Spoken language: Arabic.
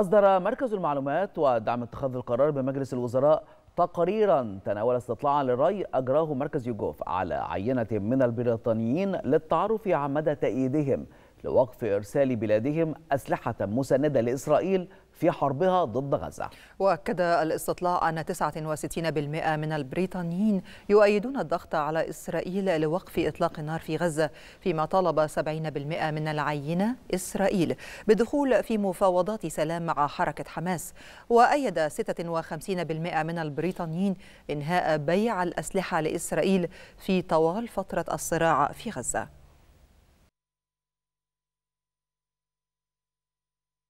أصدر مركز المعلومات ودعم اتخاذ القرار بمجلس الوزراء تقريرا تناول استطلاعا للرأي أجراه مركز يوجوف على عينة من البريطانيين للتعرف عن مدى تأييدهم لوقف إرسال بلادهم أسلحة مسندة لإسرائيل في حربها ضد غزة وأكد الاستطلاع أن 69% من البريطانيين يؤيدون الضغط على إسرائيل لوقف إطلاق النار في غزة فيما طالب 70% من العينة إسرائيل بالدخول في مفاوضات سلام مع حركة حماس وأيد 56% من البريطانيين إنهاء بيع الأسلحة لإسرائيل في طوال فترة الصراع في غزة